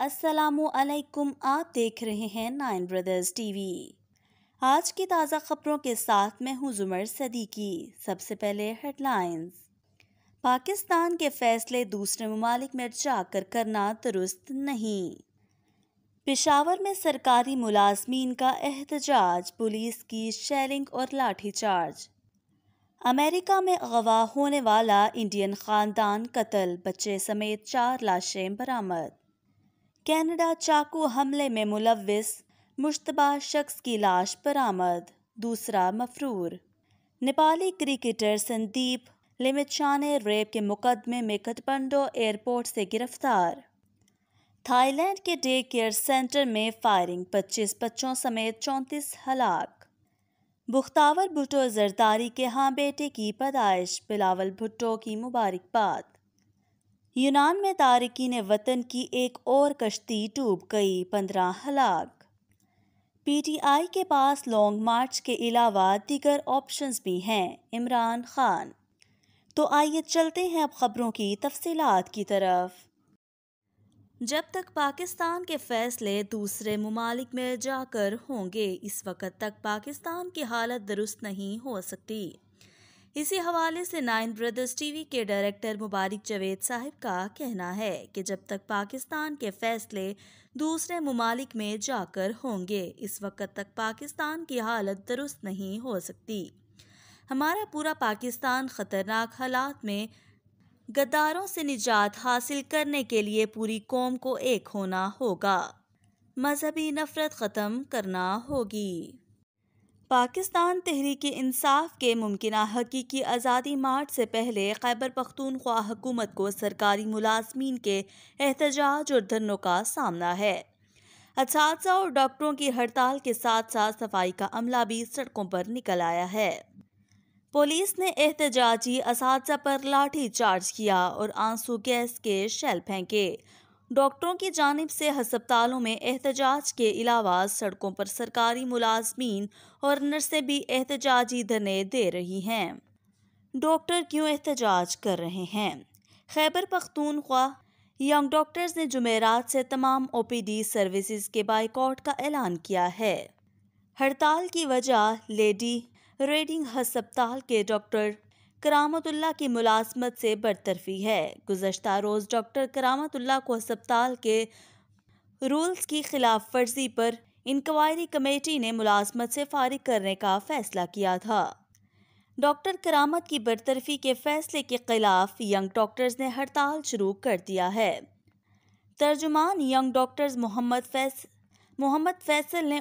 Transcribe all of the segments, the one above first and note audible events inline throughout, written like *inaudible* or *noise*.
असलकुम आप देख रहे हैं नाइन ब्रदर्स टीवी आज की ताज़ा खबरों के साथ मैं हूँ जुमर सदीकी सबसे पहले हेडलाइंस पाकिस्तान के फैसले दूसरे ममालिक में जाकर करना दुरुस्त नहीं पेशावर में सरकारी मुलाजमीन का एहतजाज पुलिस की शेलिंग और लाठीचार्ज अमेरिका में अगवा होने वाला इंडियन खानदान कत्ल बच्चे समेत चार लाशें बरामद कनाडा चाकू हमले में मुलविस मुश्तबा शख्स की लाश बरामद दूसरा मफरूर नेपाली क्रिकेटर संदीप लिमितशाह ने रेप के मुकदमे में कटपंडो एयरपोर्ट से गिरफ्तार थाईलैंड के डे केयर सेंटर में फायरिंग 25 बच्चों समेत 34 हलाक बुख्तावर भुट्टो जरदारी के हाँ बेटे की पैदाइश बिलावल भुट्टो की मुबारकबाद यूनान में तारकिन वतन की एक और कश्ती डूब गई पंद्रह हलाक पीटीआई के पास लॉन्ग मार्च के अलावा दीगर ऑप्शंस भी हैं इमरान खान तो आइए चलते हैं अब खबरों की तफसीत की तरफ जब तक पाकिस्तान के फैसले दूसरे ममालिक में जाकर होंगे इस वक्त तक पाकिस्तान की हालत दुरुस्त नहीं हो सकती इसी हवाले से नाइन ब्रदर्स टीवी के डायरेक्टर मुबारक जवेद साहिब का कहना है कि जब तक पाकिस्तान के फैसले दूसरे ममालिक में जाकर होंगे इस वक्त तक पाकिस्तान की हालत दुरुस्त नहीं हो सकती हमारा पूरा पाकिस्तान ख़तरनाक हालात में गद्दारों से निजात हासिल करने के लिए पूरी कौम को एक होना होगा मजहबी नफरत ख़त्म करना होगी पाकिस्तान तहरीक इंसाफ के मुमकिन हकीकी आज़ादी मार्च से पहले खैबर पख्तूनख्वा हुकूमत को सरकारी मुलाजमीन के एहतजाज और धरनों का सामना है इस और डॉक्टरों की हड़ताल के साथ साथ सफाई का अमला भी सड़कों पर निकल आया है पुलिस ने एहतजाजी इस पर लाठी चार्ज किया और आंसू गैस के शैल फेंके डॉक्टरों की जानब से हस्पतालों में एहतजाज के अलावा सड़कों पर सरकारी मुलाजमीन और नर्सें भी एहतजाजी धरने दे रही हैं डॉक्टर क्यों एहतजाज कर रहे हैं खैबर पख्तूनख्वा यंग डॉक्टर्स ने जुमेरात से तमाम ओ पी डी सर्विसज के बाइकआउट का ऐलान किया है हड़ताल की वजह लेडी रेडिंग हस्पताल के डॉक्टर करामतुल्ला की मुलाजमत से बरतरफी है गुजशत रोज़ डॉक्टर करामतुल्ला को अस्पताल के रूल्स की खिलाफ वर्जी पर इंक्वायरी कमेटी ने मुलाजमत से फारिग करने का फैसला किया था डॉक्टर करामत की बरतरफी के फैसले के खिलाफ यंग डॉक्टर्स ने हड़ताल शुरू कर दिया है तर्जुमान यंग डॉक्टर्स मोहम्मद फैस मोहम्मद फैसल ने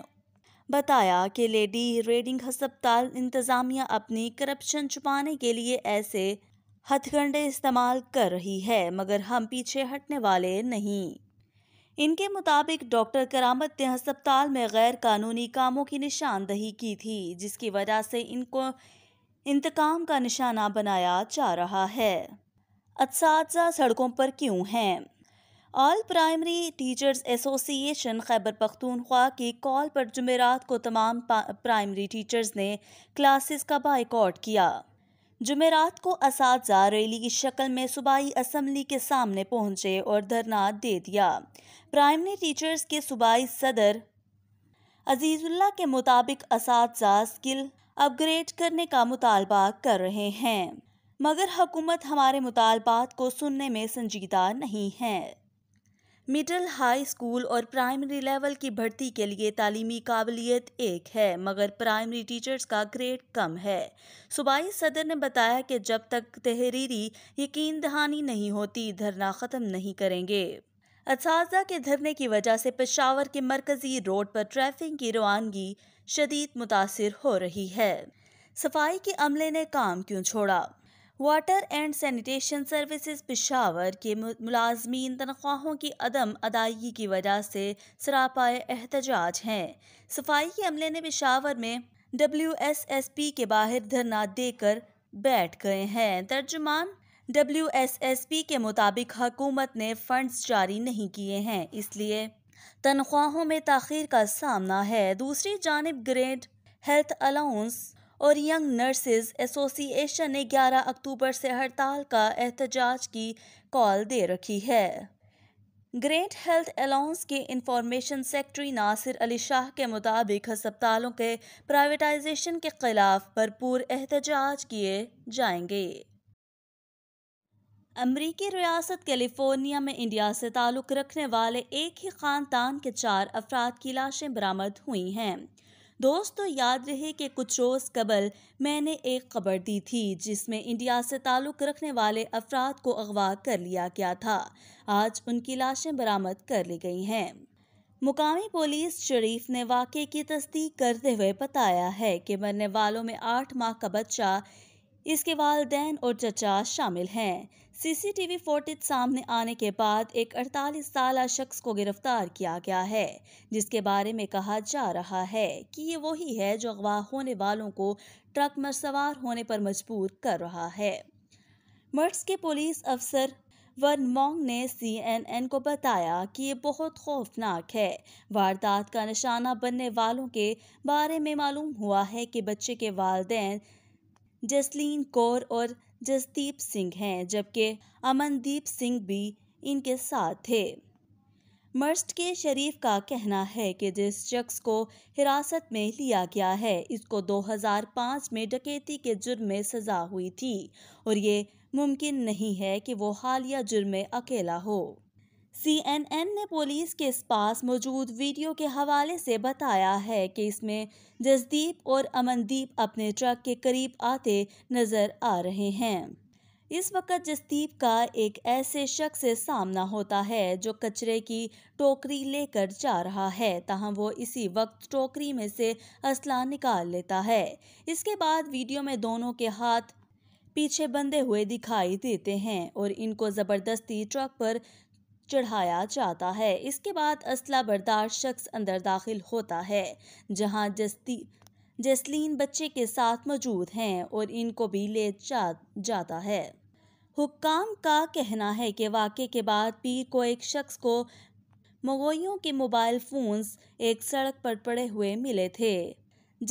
बताया कि लेडी रेडिंग हस्पताल इंतज़ामिया अपनी करप्शन छुपाने के लिए ऐसे हथकंडे इस्तेमाल कर रही है मगर हम पीछे हटने वाले नहीं इनके मुताबिक डॉक्टर करामत ने हस्पताल में गैर कानूनी कामों की निशानदही की थी जिसकी वजह से इनको इंतकाम का निशाना बनाया जा रहा है अच्छा सड़कों पर क्यों हैं all primary teachers association Khyber Pakhtunkhwa की कॉल पर जमेरात को तमाम प्राइमरी टीचर्स ने क्लासेस का बाइकआउट किया जमेरात को इस रैली की शक्ल में सूबाई असम्बली के सामने पहुंचे और धरना दे दिया प्राइमरी टीचर्स के सूबाई सदर अजीज़ुल्ला के मुताबिक इस स्किल अपग्रेड करने का मुतालबा कर रहे हैं मगर हुकूमत हमारे मुतालबात को सुनने में संजीदा नहीं है मिडिल हाई स्कूल और प्राइमरी लेवल की भर्ती के लिए तालीमी काबिलियत एक है मगर प्राइमरी टीचर्स का ग्रेड कम है सूबाई सदर ने बताया कि जब तक तहरीरी यकीन दहानी नहीं होती धरना ख़त्म नहीं करेंगे इस के धरने की वजह से पेशावर के मरकजी रोड पर ट्रैफिक की रवानगी शदीद मुतासर हो रही है सफाई के अमले ने काम क्यों छोड़ा water and sanitation services Peshawar के मुलाजमीन तनख्वाहों की अदम अदायगी की वजह से सरापाए एहतजाज हैं सफाई के अमले ने पिशावर में डब्ल्यू एस एस पी के बाहर धरना देकर बैठ गए हैं तर्जुमान डब्ल्यू एस एस पी के मुताबिक हुकूमत ने फंड्स जारी नहीं किए हैं इसलिए तनख्वाहों में तखिर का सामना है दूसरी जानब ग्रेड हेल्थ अलाउंस और यंग नर्सेज एसोसिएशन ने 11 अक्टूबर से हड़ताल का एहतजाज की कॉल दे रखी है ग्रेट हेल्थ अलाउंस के इंफॉर्मेशन सेक्रेटरी नासिर अली शाह के मुताबिक अस्पतालों के प्राइवेटाइजेशन के खिलाफ भरपूर एहतजाज किए जाएंगे अमरीकी रियासत कैलिफोर्निया में इंडिया से ताल्लुक़ रखने वाले एक ही ख़ानदान के चार अफराद की लाशें बरामद हुई हैं दोस्तों याद रहे कि कुछ रोज़ कबल मैंने एक खबर दी थी जिसमें इंडिया से ताल्लुक़ रखने वाले अफराद को अगवा कर लिया गया था आज उनकी लाशें बरामद कर ली गई हैं मुकामी पुलिस शरीफ ने वाक़े की तस्दीक करते हुए बताया है कि मरने वालों में आठ माह का बच्चा इसके वालदेन और चचा शामिल हैं सीसीटीवी फोटेज सामने आने के बाद एक 48 साल शख्स को गिरफ्तार किया गया है जिसके बारे में कहा जा रहा है कि ये वही है जो अगवा होने वालों को ट्रक में सवार होने पर मजबूर कर रहा है मर्स के पुलिस अफसर वन मोंग ने सीएनएन को बताया कि ये बहुत खौफनाक है वारदात का निशाना बनने वालों के बारे में मालूम हुआ है कि बच्चे के वालदेन जसलीन कौर और जसदीप सिंह हैं जबकि अमनदीप सिंह भी इनके साथ थे मर्स्ट के शरीफ का कहना है कि जिस शख्स को हिरासत में लिया गया है इसको 2005 में डकैती के जुर्म में सज़ा हुई थी और ये मुमकिन नहीं है कि वो हालिया जुर्म में अकेला हो सीएनएन ने पुलिस के पास मौजूद वीडियो के हवाले से बताया है कि इसमें जसदीप और अमनदीप अपने ट्रक के करीब आते नजर आ रहे हैं इस वक्त जसदीप का एक ऐसे शख्स से सामना होता है जो कचरे की टोकरी लेकर जा रहा है तहम वो इसी वक्त टोकरी में से असला निकाल लेता है इसके बाद वीडियो में दोनों के हाथ पीछे बंधे हुए दिखाई देते हैं और इनको ज़बरदस्ती ट्रक पर चढ़ाया जाता है इसके बाद असला बर्दार शख्स अंदर दाखिल होता है जहां जस्ती जसलीन बच्चे के साथ मौजूद हैं और इनको भी ले जा, जाता है हुक्काम का कहना है कि वाक़े के बाद पीर को एक शख्स को मगोइयों के मोबाइल फ़ोन्स एक सड़क पर पड़े हुए मिले थे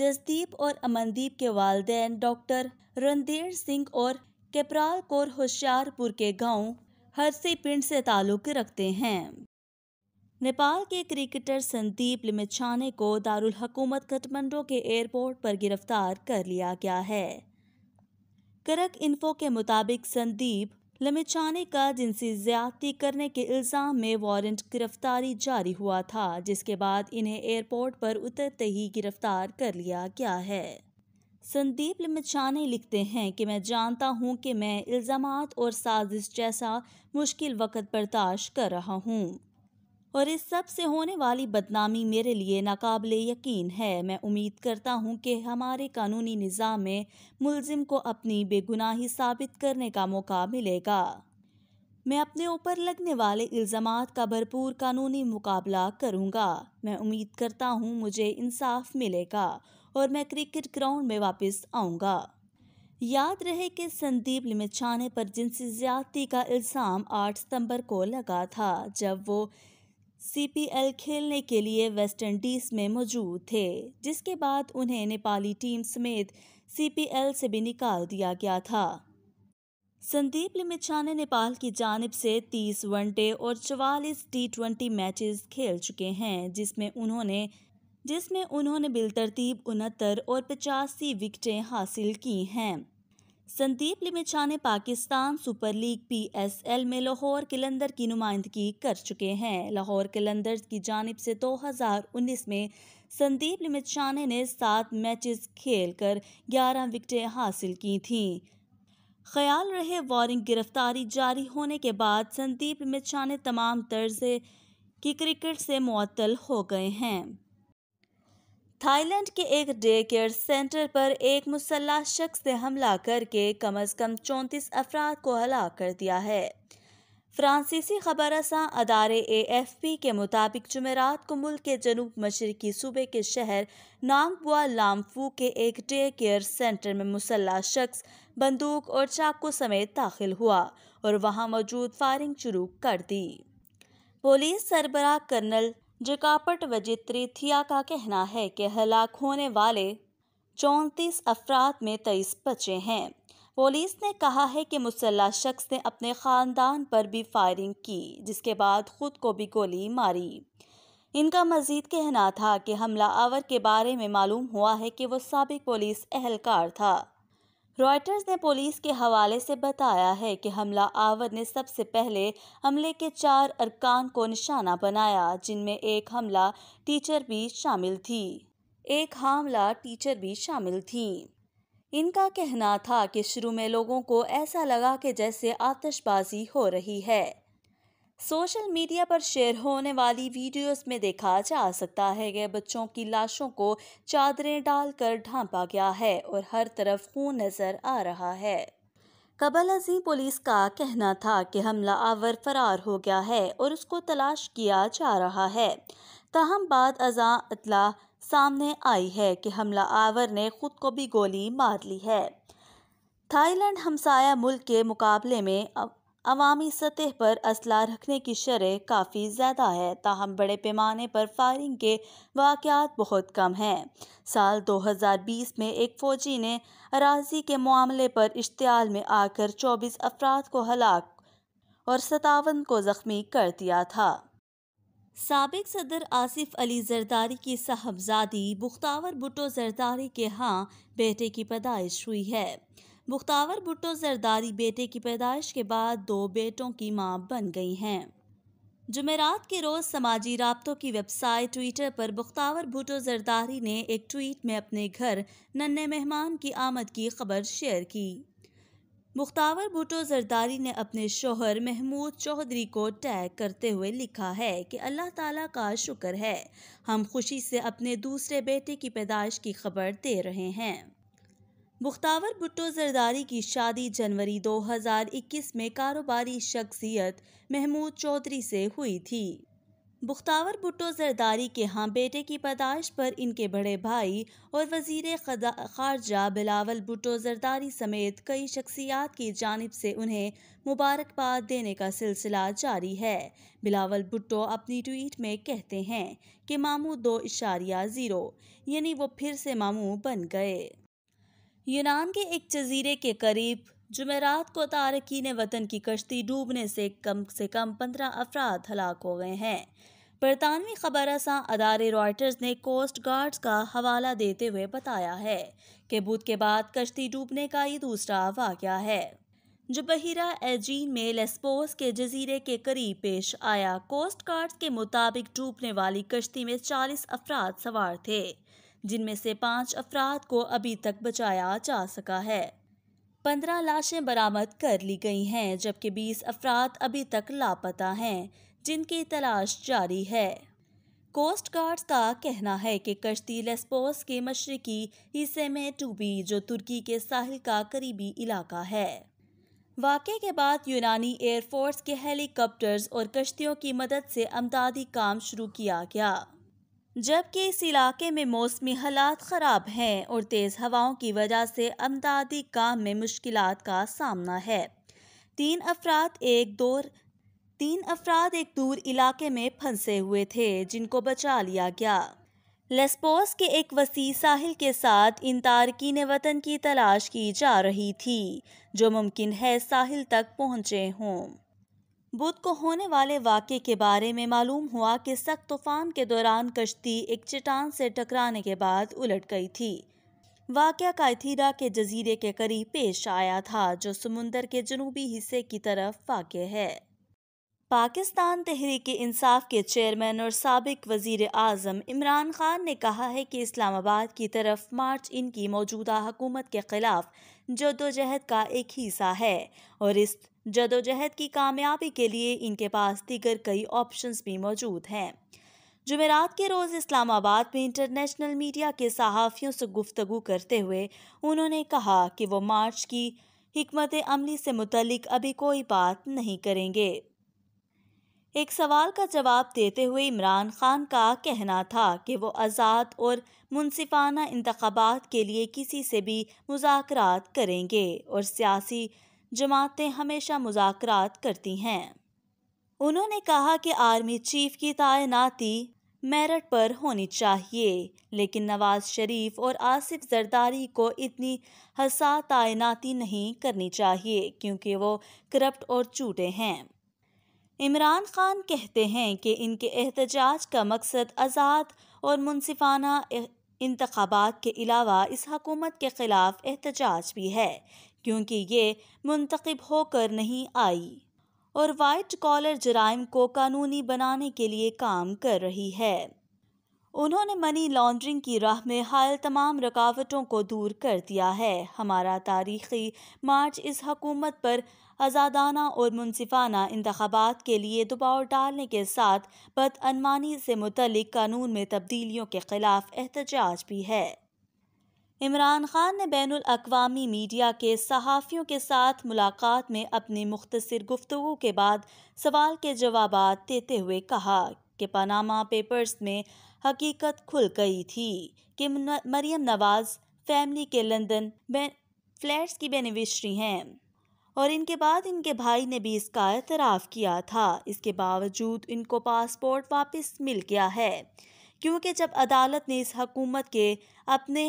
जसदीप और अमनदीप के वालदेन डॉक्टर रणधीर सिंह और कैपराल कौर होशियारपुर के गांव हरसी पिंड से ताल्लुक़ रखते हैं नेपाल के क्रिकेटर संदीप लिमिछाने को दारुल हकूमत कठमंडो के एयरपोर्ट पर गिरफ्तार कर लिया गया है करक इन्फो के मुताबिक संदीप लिमिछाने का जिनसी ज्यादती करने के इल्ज़ाम में वारंट गिरफ्तारी जारी हुआ था जिसके बाद इन्हें एयरपोर्ट पर उतरते ही गिरफ्तार कर लिया गया है संदीप लिमिछाने लिखते हैं कि मैं जानता हूं कि मैं इल्ज़ाम और साजिश जैसा मुश्किल वक़्त बर्दाश्त कर रहा हूं और इस सब से होने वाली बदनामी मेरे लिए नाकबिल यकीन है मैं उम्मीद करता हूं कि हमारे कानूनी निज़ाम में मुलजिम को अपनी बेगुनाही साबित करने का मौका मिलेगा मैं अपने ऊपर लगने वाले इल्ज़ाम का भरपूर कानूनी मुकाबला करूँगा मैं उम्मीद करता हूँ मुझे इंसाफ मिलेगा और मैं क्रिकेट ग्राउंड में वापस आऊँगा याद रहे कि संदीप लिमिछाने पर जिनसी ज्यादती का इल्ज़ाम 8 सितंबर को लगा था जब वो सीपीएल खेलने के लिए वेस्ट इंडीज़ में मौजूद थे जिसके बाद उन्हें नेपाली टीम समेत सीपीएल से भी निकाल दिया गया था संदीप लिमिछाने नेपाल की जानब से 30 वनडे और 44 टी ट्वेंटी मैचेस खेल चुके हैं जिसमें उन्होंने जिसमें उन्होंने बिलतरतीब उनहत्तर और पचासी विकटें हासिल की हैं संदीप लिमिचा ने पाकिस्तान सुपर लीग पीएसएल में लाहौर कलंदर की नुमाइंदगी कर चुके हैं लाहौर कलंदर की जानब से 2019 में संदीप लिमिचाने ने सात मैचेस खेलकर 11 विकटें हासिल की थीं ख्याल रहे वारिंग गिरफ्तारी जारी होने के बाद संदीप लिमिचाने तमाम तर्ज की क्रिकेट से मअतल हो गए हैं थाईलैंड के एक डे केयर सेंटर पर एक मुसल्ला शख्स ने हमला करके कम अज कम चौंतीस अफराद को हलाक कर दिया है फ्रांसीसी रसा अदारे ए एफ पी के मुताबिक जमेरात को मुल्क के जनूब मशरकी सूबे के शहर नांगबुआ लामफू के एक डे केयर सेंटर में मुसल्ला शख्स बंदूक और चाकू समेत दाखिल हुआ और वहां मौजूद फायरिंग शुरू कर दी पुलिस सरबरा कर्नल जकापट वजित्री थिया का कहना है कि हलाक होने वाले चौंतीस अफराद में तेईस बचे हैं पुलिस ने कहा है कि मुसल्ला शख्स ने अपने ख़ानदान पर भी फायरिंग की जिसके बाद खुद को भी गोली मारी इनका मजीद कहना था कि हमला आवर के बारे में मालूम हुआ है कि वो सबक पुलिस एहलकार था रॉयटर्स ने पुलिस के हवाले से बताया है कि हमला आवर ने सबसे पहले हमले के चार अरकान को निशाना बनाया जिनमें एक हमला टीचर भी शामिल थी एक हमला टीचर भी शामिल थी इनका कहना था कि शुरू में लोगों को ऐसा लगा कि जैसे आतशबाजी हो रही है सोशल मीडिया पर शेयर होने वाली वीडियोस में देखा जा सकता है कि बच्चों की लाशों को चादरें डालकर ढांपा गया है और हर तरफ खून नजर आ रहा है कबल अजी पुलिस का कहना था कि हमला आवर फरार हो गया है और उसको तलाश किया जा रहा है तहम बाद अजा अतला सामने आई है कि हमला आवर ने खुद को भी गोली मार ली है थाईलैंड हमसाया मुल्क के मुकाबले में अवामी सतह पर असला रखने की शरह काफ़ी ज़्यादा है ताहम बड़े पैमाने पर फायरिंग के वाक़ात बहुत कम हैं साल 2020 में एक फ़ौजी ने अराजी के मामले पर इश्तियाल में आकर 24 अफराद को हलाक और सतावन को ज़ख्मी कर दिया था सबक सदर आसिफ अली जरदारी की साहबजादी बुख्तावर भुटो जरदारी के हाँ बेटे की पैदाइश हुई है मुख्तावर भुट्टो जरदारी बेटे की पैदाइश के बाद दो बेटों की मां बन गई हैं जुमेरात के रोज़ समाजी रबतों की वेबसाइट ट्विटर पर मुख्तावर भुटो जरदारी ने एक ट्वीट में अपने घर नन्हे मेहमान की आमद की खबर शेयर की मुख्तावर भुटो जरदारी ने अपने शोहर महमूद चौधरी को टैग करते हुए लिखा है कि अल्लाह ताला का शुक्र है हम खुशी से अपने दूसरे बेटे की पैदाइश की खबर दे रहे हैं मुख्तावर भुट्टो जरदारी की शादी जनवरी 2021 में कारोबारी शख्सियत महमूद चौधरी से हुई थी मुख्तावर भुट्टो जरदारी के यहाँ बेटे की पैदाइश पर इनके बड़े भाई और वजीर खारजा बिलावल भुट्टो जरदारी समेत कई शख्सियात की जानब से उन्हें मुबारकबाद देने का सिलसिला जारी है बिलावल भुट्टो अपनी ट्वीट में कहते हैं कि मामू दो इशारिया ज़ीरो यानी वो फिर से मामू बन गए यूनान के एक जजीरे के करीब जुमेरात को तारकीन वतन की कश्ती डूबने से कम से कम पंद्रह अफराद हलाक हो गए हैं बरतानवी खबर अदारे रॉयटर्स ने कोस्ट गार्ड्स का हवाला देते हुए बताया है कि बुध के बाद कश्ती डूबने का ये दूसरा वाक़ है जो बहिरा एजीन में लेस्पोस के जजीरे के करीब पेश आया कोस्ट गार्ड्स के मुताबिक डूबने वाली कश्ती में 40 अफराद सवार थे जिनमें से पाँच अफराद को अभी तक बचाया जा सका है पंद्रह लाशें बरामद कर ली गई हैं जबकि बीस अफराद अभी तक लापता हैं जिनकी तलाश जारी है कोस्ट गार्ड का कहना है कि कश्ती लेस्पोस के मशरकी हिस्से में डूबी जो तुर्की के साहिल का करीबी इलाका है वाक़े के बाद यूनानी एयरफोर्स के हेलीकॉप्टर्स और कश्तियों की मदद से अमदादी काम शुरू किया गया जबकि इस इलाके में मौसमी हालात ख़राब हैं और तेज़ हवाओं की वजह से अमदादी काम में मुश्किल का सामना है तीन अफराद एक दूर तीन अफराद एक दूर इलाके में फंसे हुए थे जिनको बचा लिया गया लेस्पोस के एक वसी साहिल के साथ इन तारकिन वतन की तलाश की जा रही थी जो मुमकिन है साहिल तक पहुँचे हों बुध को होने वाले वाक़े के बारे में मालूम हुआ कि सख्त तूफान के दौरान कश्ती एक चट्टान से टकराने के बाद उलट गई थी वाक़ कायथीरा के जजीरे के करीब पेश आया था जो समुंदर के जनूबी हिस्से की तरफ वाक़ है पाकिस्तान तहरीक इंसाफ के चेयरमैन और सबक वजीर आज़म इमरान खान ने कहा है कि इस्लामाबाद की तरफ मार्च इनकी मौजूदा हकूमत के ख़िलाफ़ जदोजहद का एक हिस्सा है और इस जदोजहद की कामयाबी के लिए इनके पास दीगर कई ऑप्शंस भी मौजूद हैं जुमेरात के रोज़ इस्लामाबाद में इंटरनेशनल मीडिया के सहाफ़ियों से गुफ्तु करते हुए उन्होंने कहा कि वो मार्च की हमत अमली से मुतल अभी कोई बात नहीं करेंगे एक सवाल का जवाब देते हुए इमरान खान का कहना था कि वो आज़ाद और मुनसिफाना इंतबात के लिए किसी से भी मुजाकर करेंगे और सियासी जमातें हमेशा मुजाकर करती हैं उन्होंने कहा कि आर्मी चीफ की तैनाती मेरठ पर होनी चाहिए लेकिन नवाज शरीफ और आसिफ जरदारी को इतनी हसा तैनाती नहीं करनी चाहिए क्योंकि वो करप्ट और चूटे हैं इमरान खान कहते हैं कि इनके एहतजाज का मकसद आज़ाद और मुनसिफाना इंतबात के अलावा इस हकूमत के ख़िलाफ़ एहतजाज भी है क्योंकि ये मुंतखब होकर नहीं आई और वाइट कॉलर जराइम को कानूनी बनाने के लिए काम कर रही है उन्होंने मनी लॉन्ड्रिंग की राह में हाल तमाम रुकावटों को दूर कर दिया है हमारा तारीखी मार्च इस हकूमत पर आज़ादाना और मुनसिफाना इंतबात के लिए दबाव डालने के साथ बदअनमानी से मुतलिक कानून में तब्दीलियों के खिलाफ एहतजाज भी है इमरान खान ने बैन अवी मीडिया के सहाफ़ियों के साथ मुलाकात में अपनी मुख्तर गुफ्तु के बाद सवाल के जवाब देते हुए कहा कि पनामा पेपर्स में हकीकत खुल गई थी कि मरियम नवाज़ फैमिली के लंदन फ्लैट्स की बेनिविशरी हैं और इनके बाद इनके भाई ने भी इसका एतराफ़ किया था इसके बावजूद इनको पासपोर्ट वापस मिल गया है क्योंकि जब अदालत ने इस हकूमत के अपने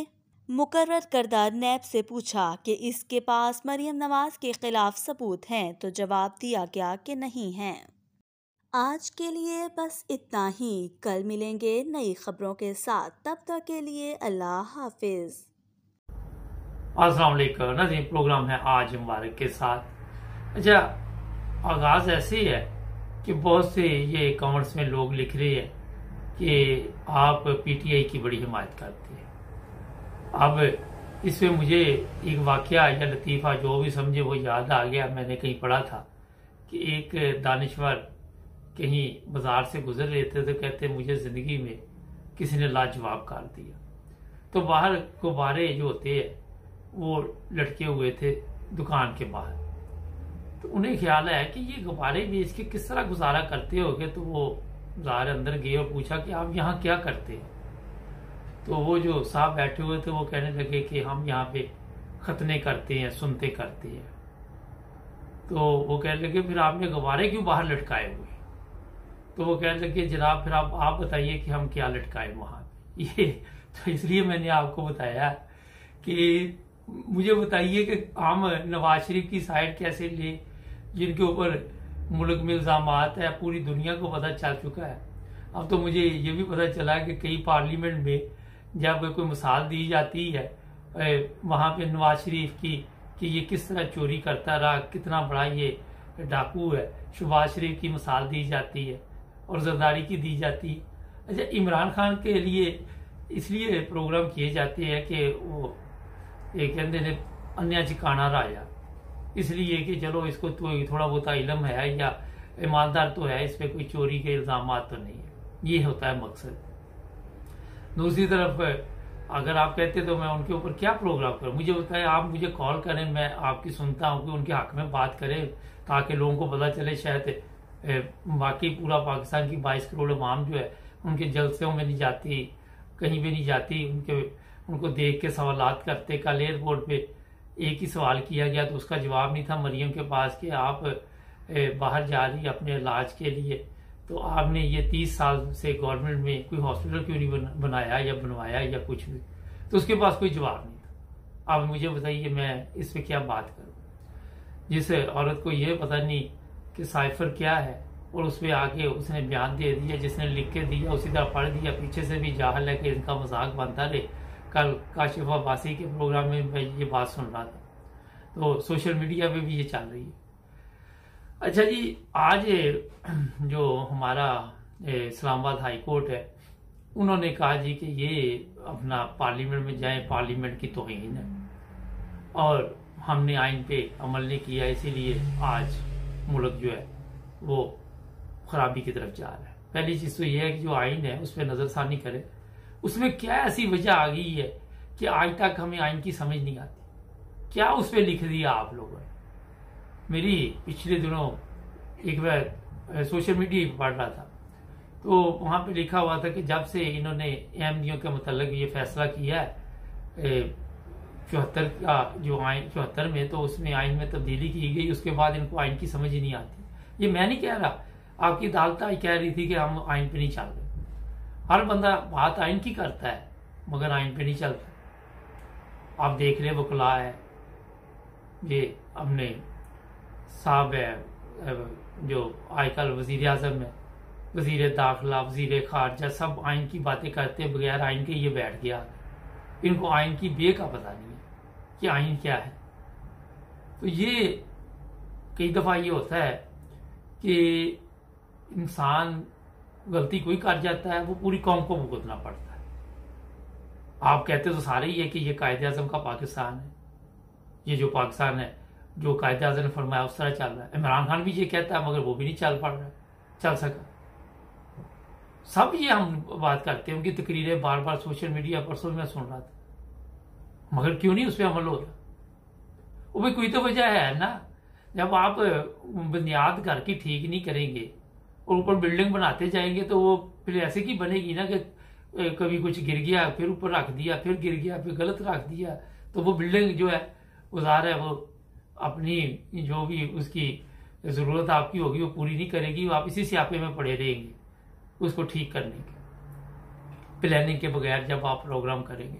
मुकर्र करदार नैब से पूछा कि इसके पास मरियम नवाज के खिलाफ सबूत हैं तो जवाब दिया गया कि नहीं है आज के लिए बस इतना ही कल मिलेंगे नई खबरों के साथ तब तक के लिए अल्लाह हाफिज नजीम प्रोग्राम है आज मुबारक के साथ अच्छा आगाज़ ऐसी है कि बहुत से ये कमेंट्स में लोग लिख रहे हैं कि आप पीटीआई की बड़ी हिमायत करते हैं अब इसमें मुझे एक वाक्य या लतीफ़ा जो भी समझे वो याद आ गया मैंने कहीं पढ़ा था कि एक दानश्वर कहीं बाजार से गुजर रहे थे तो कहते मुझे ज़िंदगी में किसी ने लाजवाब कार दिया तो बाहर गुब्बारे जो होते हैं वो लटके हुए थे दुकान के बाहर तो उन्हें ख्याल आया कि ये गुब्बारे भी इसके किस तरह गुजारा करते हो तो वो बाजार अंदर गए और पूछा कि आप यहाँ क्या करते हैं तो वो जो साहब बैठे हुए थे वो कहने लगे कि हम यहाँ पे खतने करते हैं सुनते करते हैं तो वो कहने लगे फिर आपने गवारे क्यों बाहर लटकाए हुए तो वो कहने लगे जनाब फिर आप आप बताइए कि हम क्या लटकाए वहाँ *laughs* ये तो इसलिए मैंने आपको बताया कि मुझे बताइए कि हम नवाज शरीफ की साइड कैसे ले जिनके ऊपर मुल्क में इल्ज़ाम है पूरी दुनिया को पता चल चुका है अब तो मुझे ये भी पता चला कि कई पार्लियामेंट में जब कोई मिसाल दी जाती है वहाँ पे नवाज शरीफ की कि ये किस तरह चोरी करता रहा कितना बड़ा ये डाकू है शहबाज शरीफ की मिसाल दी जाती है और जरदारी की दी जाती है अच्छा इमरान खान के लिए इसलिए प्रोग्राम किए जाते हैं कि वो ये कहते ने अन्या चिकाना राजा इसलिए कि चलो इसको तो थोड़ा बहुत इलम है या ईमानदार तो है इस पर कोई चोरी के इल्ज़ाम तो नहीं है ये होता है मकसद दूसरी तरफ अगर आप कहते तो मैं उनके ऊपर क्या प्रोग्राम करूँ मुझे बताए आप मुझे कॉल करें मैं आपकी सुनता हूँ कि उनके हक में बात करें ताकि लोगों को पता चले शायद बाकी पूरा पाकिस्तान की बाईस करोड़ अवाम जो है उनके जलसों में नहीं जाती कहीं भी नहीं जाती उनके उनको देख के सवाल करते कल एयरपोर्ट पे एक ही सवाल किया गया तो उसका जवाब नहीं था मरीम के पास कि आप बाहर जा रही अपने इलाज के लिए तो आपने ये तीस साल से गवर्नमेंट में कोई हॉस्पिटल क्यों नहीं बनाया या बनवाया या कुछ भी तो उसके पास कोई जवाब नहीं था आप मुझे बताइए मैं इस पर क्या बात करूँ जिस औरत को यह पता नहीं कि साइफर क्या है और उस पर आके उसने बयान दे दिया जिसने लिख के दिया उसी तरह पढ़ दिया पीछे से भी जाहल है कि इनका मजाक बनता रहे कल काशिफा बासी के प्रोग्राम में मैं ये बात सुन रहा था तो सोशल मीडिया पे भी ये चल रही है अच्छा जी आज *clears throat* जो हमारा इस्लामाबाद हाई कोर्ट है उन्होंने कहा जी कि ये अपना पार्लियामेंट में जाए पार्लियामेंट की तोहिन है और हमने आइन पे अमल नहीं किया इसीलिए आज मुल्क जो है वो खराबी की तरफ जा रहा है पहली चीज़ तो ये है कि जो आइन है उस पर नज़रसानी करें उसमें क्या ऐसी वजह आ गई है कि आज तक हमें आइन की समझ नहीं आती क्या उस पर लिख दिया आप लोगों ने मेरी पिछले दिनों एक बार सोशल मीडिया पढ़ रहा था तो वहाँ पे लिखा हुआ था कि जब से इन्होंने एम के मतलब ये फैसला किया है चौहत्तर का जो आइन चौहत्तर में तो उसमें आइन में तब्दीली की गई उसके बाद इनको आइन की समझ ही नहीं आती ये मैं नहीं कह रहा आपकी अदालत कह रही थी कि हम आइन पे नहीं चल रहे हर बंदा बात आइन की करता है मगर आइन पे नहीं चलता आप देख रहे वकला है ये हमने साहब है जो आजकल वजीर अजम है वजीर दाखिला वजीर खारजा सब आइन की बातें करते बगैर आइन के ये बैठ गया इनको आइन की बे का पता नहीं है कि आइन क्या है तो ये कई दफ़ा ये होता है कि इंसान गलती कोई कर जाता है वो पूरी कौम को भुगतना पड़ता है आप कहते तो सारे ही है कि ये कायदे अजम का पाकिस्तान है ये जो पाकिस्तान है जो कायदे अजम ने फरमाया उस तरह चल रहा है इमरान खान भी ये कहता है मगर वो भी नहीं चल पा रहा चल सका सब ये हम बात करते हैं उनकी तकरीरें बार बार सोशल मीडिया परसों में सुन रहा था मगर क्यों नहीं उस पर अमल हो रहा वो भी कोई तो वजह है ना जब आप बुनियाद घर की ठीक नहीं करेंगे और ऊपर बिल्डिंग बनाते जाएंगे तो वो फिर ऐसे की बनेगी ना कि कभी कुछ गिर गया फिर ऊपर रख दिया फिर गिर गया फिर गलत रख दिया तो वो बिल्डिंग जो है गुजार है वो अपनी जो भी उसकी ज़रूरत आपकी होगी वो पूरी नहीं करेगी वो आप इसी सियापे में पड़े रहेंगे उसको ठीक करने के प्लानिंग के बगैर जब आप प्रोग्राम करेंगे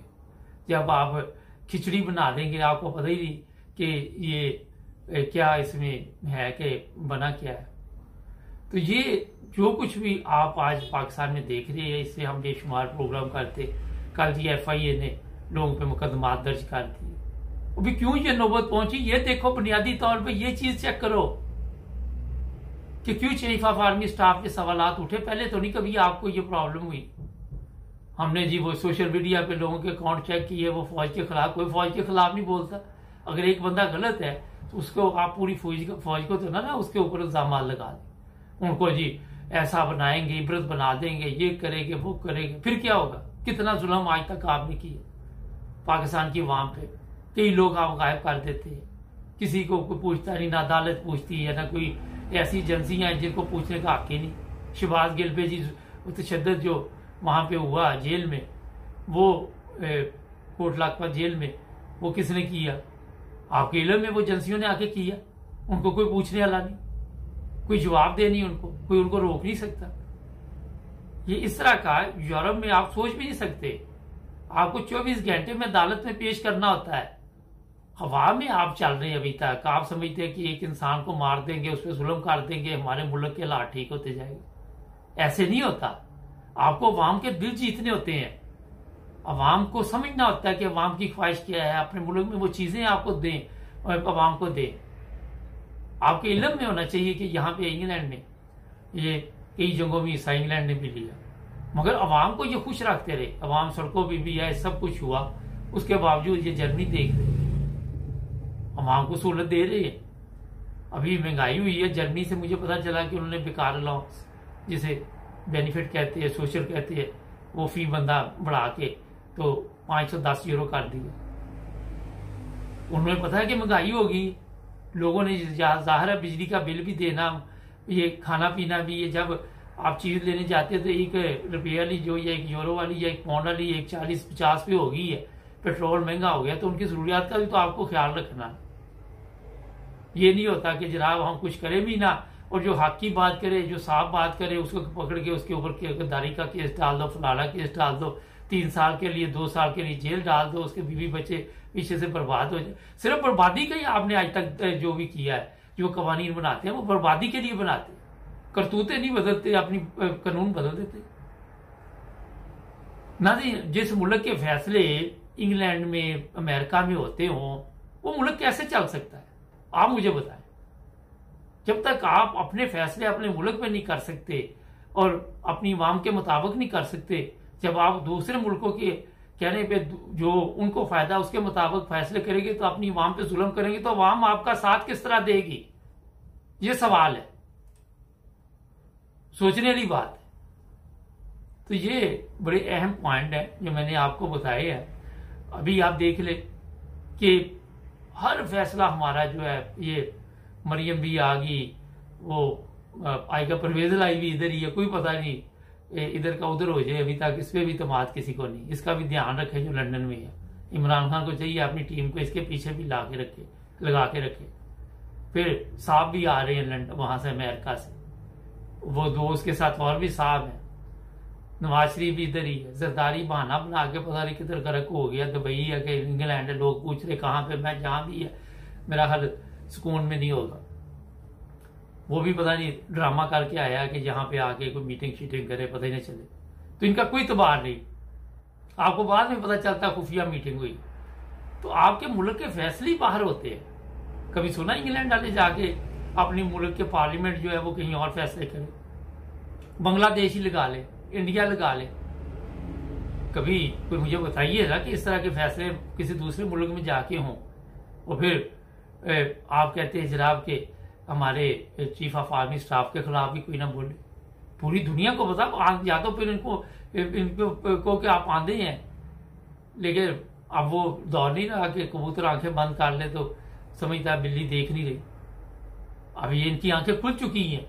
जब आप खिचड़ी बना देंगे आपको पता ही नहीं कि ये क्या इसमें है कि बना क्या है तो ये जो कुछ भी आप आज पाकिस्तान में देख रहे हैं इससे हम बेशुमार प्रोग्राम करते कल जी एफ आई ए ने लोगों पे मुकदमात दर्ज कर दिए अभी क्यों ये नौबत पहुंची ये देखो बुनियादी तौर पे ये चीज चेक करो कि क्यों चीफ ऑफ आर्मी स्टाफ के सवाल उठे पहले तो नहीं कभी आपको ये प्रॉब्लम हुई हमने जी वो सोशल मीडिया पे लोगों के अकाउंट चेक किए वो फौज के खिलाफ कोई फौज के खिलाफ नहीं बोलता अगर एक बंदा गलत है तो उसको आप पूरी फौज फौज को तो ना ना उसके ऊपर इल्जाम लगा दें उनको जी ऐसा बनाएंगे इबरत बना देंगे ये करेंगे वो करेंगे फिर क्या होगा कितना जुल्म आज तक आपने किया पाकिस्तान की वाम पे कई लोग आप गायब कर देते हैं किसी को कोई पूछता नहीं ना अदालत पूछती है ना कोई ऐसी एजेंसियां हैं जिनको पूछने का हक ही नहीं शिबाज गिल पे जी तशद जो वहाँ पे हुआ जेल में वो कोट लाखपत जेल में वो किसने किया आपके इलम में वो एजेंसियों ने आके किया उनको कोई पूछने वाला नहीं कोई जवाब दे नहीं उनको कोई उनको रोक नहीं सकता ये इस तरह का यूरोप में आप सोच भी नहीं सकते आपको 24 घंटे में अदालत में पेश करना होता है हवा में आप चल रहे हैं अभी तक आप समझते हैं कि एक इंसान को मार देंगे उस पर जुलम कर देंगे हमारे मुल्क के हालात ठीक होते जाएंगे ऐसे नहीं होता आपको अवाम के दिल जीतने होते हैं अवाम को समझना होता है कि अवाम की ख्वाहिश क्या है अपने मुल्क में वो चीजें आपको दें और अवाम को दें आपके इलम में होना चाहिए कि यहाँ पे इंग्लैंड में ये कई जगहों में ईसा इंग्लैंड ने भी लिया मगर अवाम को ये खुश रखते रहे अवाम सड़कों पर भी, भी आए सब कुछ हुआ उसके बावजूद ये जर्मनी देख रहे आवाम को सहूलत दे रही है अभी महंगाई हुई है जर्मनी से मुझे पता चला कि उन्होंने बेकार लॉ जिसे बेनिफिट कहते हैं सोशल कहते हैं वो फी बंदा बढ़ा के तो पांच सौ दस यूरो कर दिया उन्होंने पता है कि महंगाई होगी लोगों ने जाहिर है बिजली का बिल भी देना ये खाना पीना भी ये जब आप चीज लेने जाते हैं तो एक रुपये वाली जो या एक यूरो वाली या एक पाउंड वाली एक चालीस पचास पे होगी है पेट्रोल महंगा हो गया तो उनकी जरूरियात का भी तो आपको ख्याल रखना है ये नहीं होता कि जनाब हम कुछ करें भी ना और जो हक की बात करे जो साफ बात करे उसको पकड़ के उसके ऊपर गद्दारी का केस डाल दो फलाना केस डाल दो तीन साल के लिए दो साल के लिए जेल डाल दो उसके बीवी बच्चे पीछे से बर्बाद हो जाए सिर्फ बर्बादी का ही आपने आज तक जो भी किया है जो कवानीन बनाते हैं वो बर्बादी के लिए बनाते हैं करतूते नहीं बदलते अपनी कानून बदल देते जी जिस मुल्क के फैसले इंग्लैंड में अमेरिका में होते हो वो मुल्क कैसे चल सकता है आप मुझे बताएं जब तक आप अपने फैसले अपने मुल्क में नहीं कर सकते और अपनी वाम के मुताबिक नहीं कर सकते जब आप दूसरे मुल्कों के कहने पे जो उनको फायदा उसके मुताबिक फैसले करेंगे तो अपनी वाम पे जुलम करेंगे तो वाम आपका साथ किस तरह देगी ये सवाल है सोचने वाली बात है तो ये बड़े अहम पॉइंट है जो मैंने आपको बताए हैं अभी आप देख ले कि हर फैसला हमारा जो है ये मरियम भी आ गई वो आएगा परवेज लाई भी इधर ही है कोई पता नहीं इधर का उधर हो जाए अभी तक इस पर भी तमाद तो किसी को नहीं इसका भी ध्यान रखे जो लंदन में है इमरान खान को चाहिए अपनी टीम को इसके पीछे भी ला के रखे लगा के रखे फिर साहब भी आ रहे हैं लंडन वहां से अमेरिका से वो दोस्त के साथ और भी साहब हैं नवाज शरीफ भी इधर ही है जरदारी बहाना बना के पता नहीं किधर गर्क हो गया दुबई है कि इंग्लैंड है लोग पूछ रहे कहाँ पे मैं जहाँ भी है मेरा हाल सुकून में नहीं होगा वो भी पता नहीं ड्रामा करके आया कि यहाँ पे आके कोई मीटिंग शीटिंग करे पता ही नहीं चले तो इनका कोई तबाह तो नहीं आपको बाद में पता चलता खुफिया मीटिंग हुई तो आपके मुल्क के फैसले बाहर होते हैं कभी सुना इंग्लैंड वाले जाके अपने मुल्क के पार्लियामेंट जो है वो कहीं और फैसले करे बांग्लादेश ही लगा ले इंडिया लगा ले कभी कोई मुझे बताइएगा कि इस तरह के फैसले किसी दूसरे मुल्क में जाके हों और फिर आप कहते हैं जनाब के हमारे चीफ ऑफ आर्मी स्टाफ के खिलाफ भी कोई ना बोले पूरी दुनिया को बताओ या तो फिर इनको इनको को कि आप आंधे हैं लेकिन अब वो दौड़ नहीं रहा कि कबूतर आंखें बंद कर ले तो समझता बिल्ली देख नहीं रही अब ये इनकी आंखें खुल चुकी हैं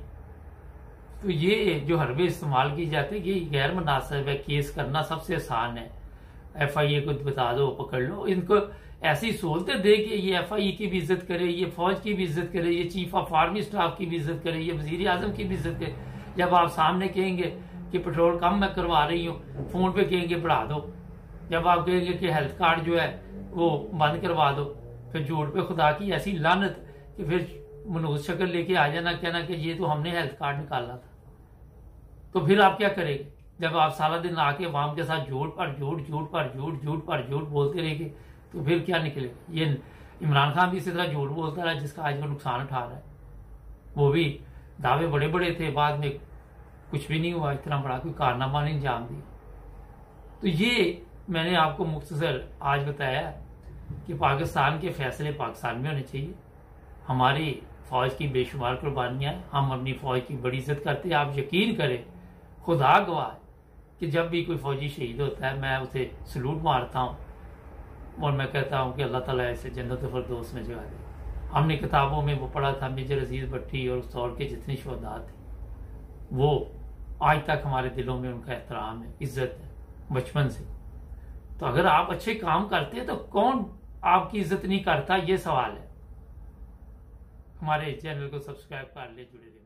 तो ये जो हरबे इस्तेमाल की जाती है ये गैर मुनासिब है केस करना सबसे आसान है एफ आई ए को बता दो पकड़ लो इनको ऐसी सहूलतें दे कि ये एफ आई ए की भी इज्जत करे ये फौज की भी इज्जत करे ये चीफ ऑफ आर्मी स्टाफ की भी इज्जत करे ये वजीर आजम की भी इज्जत करे जब आप सामने कहेंगे कि पेट्रोल कम मैं करवा रही हूँ फोन पे कहेंगे बढ़ा दो जब आप कहेंगे कि हेल्थ कार्ड जो है वो बंद करवा दो फिर जोड़ पे खुदा की ऐसी लानत कि फिर मनोज शक्ल लेके आ जाना कहना कि ये तो हमने हेल्थ कार्ड निकाला था तो फिर आप क्या करेंगे जब आप सारा दिन आके वाम के साथ झूठ पर झूठ झूठ पर झूठ झूठ पर झूठ बोलते रहेंगे तो फिर क्या निकले ये इमरान खान भी इसी तरह झूठ बोलता रहा जिसका आज वो नुकसान उठा रहा है वो भी दावे बड़े बड़े थे बाद में कुछ भी नहीं हुआ इतना बड़ा कोई कारनामा नहीं जान दिया तो ये मैंने आपको मुख्तर आज बताया कि पाकिस्तान के फैसले पाकिस्तान में होने चाहिए हमारी फौज की बेशुमार कुर्बानियां हम अपनी फौज की बड़ी इज्जत करते हैं आप यकीन करें खुदा गवाह है कि जब भी कोई फौजी शहीद होता है मैं उसे सलूट मारता हूँ और मैं कहता हूँ कि अल्लाह ताला ऐसे जन्नत फरदोस में जगा दे हमने किताबों में वो पढ़ा था मेजर अजीज भट्टी और उस दौर के जितने शहदा थे वो आज तक हमारे दिलों में उनका एहतराम है इज्जत है बचपन से तो अगर आप अच्छे काम करते हैं तो कौन आपकी इज्जत नहीं करता ये सवाल है हमारे चैनल को सब्सक्राइब कर ले जुड़े